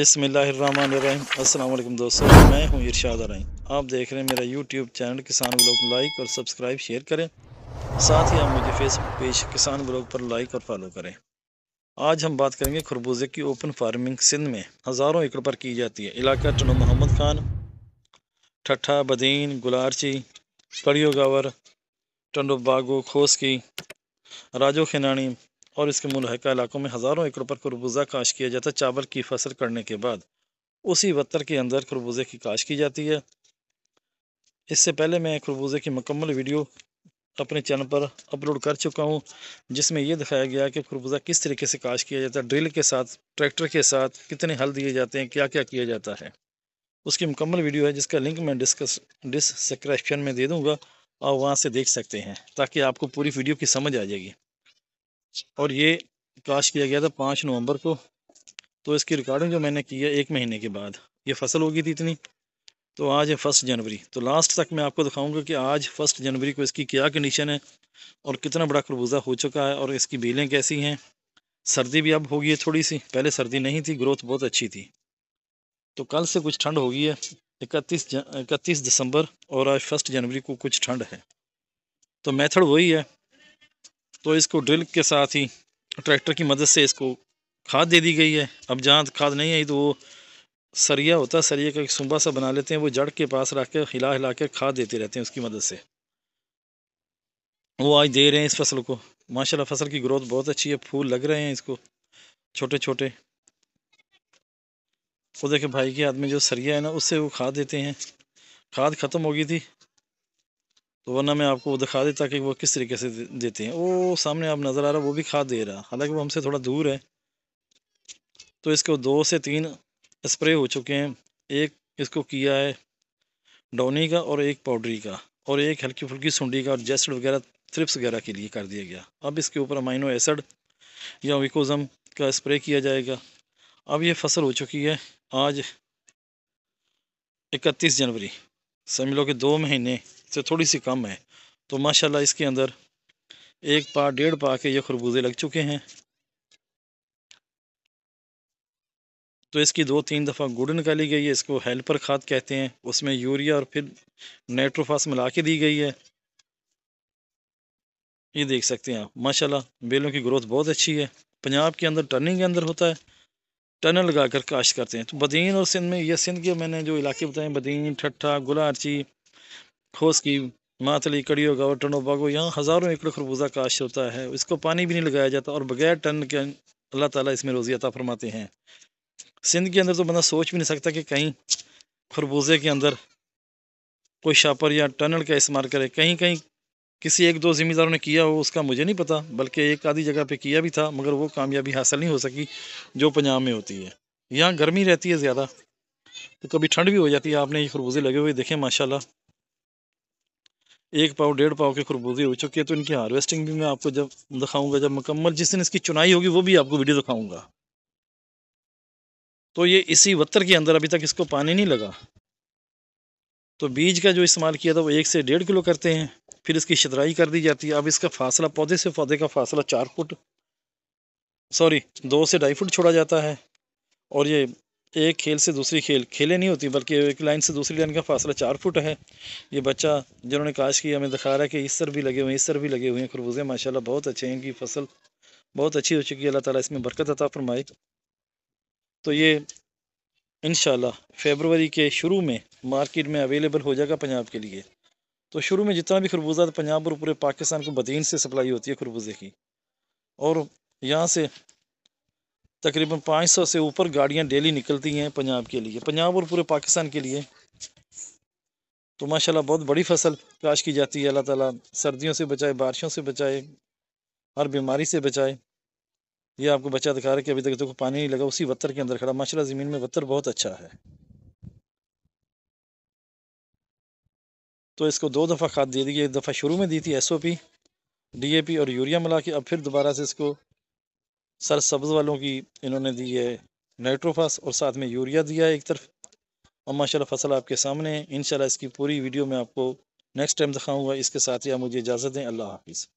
अस्सलाम वालेकुम दोस्तों मैं हूं इरशाद रहीम आप देख रहे हैं मेरा YouTube channel Kisan blog like और सब्सक्राइब शेयर करें साथ ही आप मुझे फेसबुक पेज किसान ब्लॉग पर लाइक और फॉलो करें आज हम बात करेंगे खरबूजे की ओपन फार्मिंग सिंध में हज़ारों एकड़ पर की जाती है इलाका टनो मोहम्मद खान ठट्ठा बदीन गुलारची कड़ियो गावर टंडो बागो खोसकी राजो खिनानी और इसके मुलहका इलाकों में हज़ारों एकड़ पर खरबूजा काश किया जाता है चावल की फसल करने के बाद उसी वत्तर के अंदर खरबूजे की काश की जाती है इससे पहले मैं खरबूजे की मकम्मल वीडियो अपने चैनल पर अपलोड कर चुका हूँ जिसमें यह दिखाया गया कि खरबूजा किस तरीके से काश किया जाता है ड्रिल के साथ ट्रैक्टर के साथ कितने हल दिए जाते हैं क्या क्या किया जाता है उसकी मुकम्मल वीडियो है जिसका लिंक मैं डिस्कस डिस्क्रिप्शन में दे दूँगा और वहाँ से देख सकते हैं ताकि आपको पूरी वीडियो की समझ आ जाएगी और ये काश किया गया था पाँच नवंबर को तो इसकी रिकॉर्डिंग जो मैंने की है एक महीने के बाद ये फसल होगी थी इतनी तो आज है फर्स्ट जनवरी तो लास्ट तक मैं आपको दिखाऊंगा कि आज फर्स्ट जनवरी को इसकी क्या कंडीशन है और कितना बड़ा खरबूजा हो चुका है और इसकी बेलें कैसी हैं सर्दी भी अब होगी है थोड़ी सी पहले सर्दी नहीं थी ग्रोथ बहुत अच्छी थी तो कल से कुछ ठंड होगी है इकतीस इकतीस दिसंबर और आज फर्स्ट जनवरी को कुछ ठंड है तो मेथड वही है तो इसको ड्रिल के साथ ही ट्रैक्टर की मदद से इसको खाद दे दी गई है अब जहाँ खाद नहीं आई तो वो सरिया होता है सरिया का एक सुबह सा बना लेते हैं वो जड़ के पास रख के हिला हिला के खाद देते रहते हैं उसकी मदद से वो आज दे रहे हैं इस फसल को माशाल्लाह फसल की ग्रोथ बहुत अच्छी है फूल लग रहे हैं इसको छोटे छोटे वो देखे भाई के हाथ में जो सरिया है ना उससे वो खाद देते हैं खाद ख़त्म हो गई थी तो वरना मैं आपको वो दिखा देता कि वो किस तरीके से देते हैं वो सामने आप नज़र आ रहा वो भी खाद दे रहा हालांकि वो हमसे थोड़ा दूर है तो इसको दो से तीन स्प्रे हो चुके हैं एक इसको किया है डोनी का और एक पाउडरी का और एक हल्की फुल्की सूडी का और जेस्ट वगैरह थ्रिप्स वगैरह के लिए कर दिया गया अब इसके ऊपर अमाइनो एसड या विकोज़म का स्प्रे किया जाएगा अब ये फसल हो चुकी है आज इकतीस जनवरी समझ लो कि दो महीने से थोड़ी सी कम है तो माशाल्लाह इसके अंदर एक पा डेढ़ पा के ये खरबूजे लग चुके हैं तो इसकी दो तीन दफ़ा गुड़ निकाली गई है इसको हेल्पर खाद कहते हैं उसमें यूरिया और फिर नाइट्रोफास मिला के दी गई है ये देख सकते हैं आप माशाल्लाह बेलों की ग्रोथ बहुत अच्छी है पंजाब के अंदर टर्निंग के अंदर होता है टनल लगा कर काश्त करते हैं तो बदीन और सिंध में यह सिंध के मैंने जो इलाके बताए बदीन ठट्ठा गुलारची खोस की मातली कड़ियों का और टनोबागो यहाँ हज़ारों एकड़ खरबूजा काश होता है इसको पानी भी नहीं लगाया जाता और बगैर टन के अल्लाह ताला इसमें रोज़ी अता फरमाते हैं सिंध के अंदर तो बंदा सोच भी नहीं सकता कि कहीं खरबूजे के अंदर कोई शापर या टनल का इस्तेमाल करे कहीं कहीं किसी एक दो जिम्मेदारों ने किया हो उसका मुझे नहीं पता बल्कि एक आधी जगह पे किया भी था मगर वो कामयाबी हासिल नहीं हो सकी जो पंजाब में होती है यहाँ गर्मी रहती है ज़्यादा तो कभी ठंड भी हो जाती है आपने ये खरबूजे लगे हुए देखें माशाल्लाह एक पाव डेढ़ पाव के खरबूजे हो चुके हैं तो इनकी हार्वेस्टिंग भी मैं आपको जब दिखाऊंगा जब मुकम्मल जिस दिन इसकी चुनाई होगी वो भी आपको वीडियो दिखाऊंगा तो ये इसी वत्तर के अंदर अभी तक इसको पानी नहीं लगा तो बीज का जो इस्तेमाल किया था वो एक से डेढ़ किलो करते हैं फिर इसकी शदराई कर दी जाती है अब इसका फासला पौधे से पौधे का फासला चार फुट सॉरी दो से ढाई फुट छोड़ा जाता है और ये एक खेल से दूसरी खेल खेले नहीं होती बल्कि एक लाइन से दूसरी लाइन का फासला चार फुट है ये बच्चा जिन्होंने काश की हमें दिखा रहा है कि इस सर भी लगे हुए हैं इस सर भी लगे हुए हैं खरबूजे माशाल्लाह बहुत अच्छे हैं इनकी फसल बहुत अच्छी हो चुकी है अल्लाह ताला इसमें बरकत अता फरमाए तो ये इन फरवरी के शुरू में मार्केट में अवेलेबल हो जाएगा पंजाब के लिए तो शुरू में जितना भी खरबूजा पंजाब और पूरे पाकिस्तान को बदीन से सप्लाई होती है खरबूजे की और यहाँ से तकरीबन 500 से ऊपर गाड़ियाँ डेली निकलती हैं पंजाब के लिए पंजाब और पूरे पाकिस्तान के लिए तो माशाल्लाह बहुत बड़ी फसल काश की जाती है अल्लाह ताला सर्दियों से बचाए बारिशों से बचाए हर बीमारी से बचाए ये आपको बच्चा दिखा रहा कि अभी तक तो पानी नहीं लगा उसी वत्तर के अंदर खड़ा माशाल्लाह ज़मीन में वत्तर बहुत अच्छा है तो इसको दो दफ़ा खाद दे दी एक दफ़ा शुरू में दी थी S O P D A P और यूरिया मिला के अब फिर दोबारा से इसको सर सब्ज़ वालों की इन्होंने दी है नाइट्रोफास और साथ में यूरिया दिया है एक तरफ और माशाल्लाह फसल आपके सामने है इन इसकी पूरी वीडियो में आपको नेक्स्ट टाइम दिखाऊंगा इसके साथ ही आप मुझे इजाज़त दें अल्लाह हाफिज़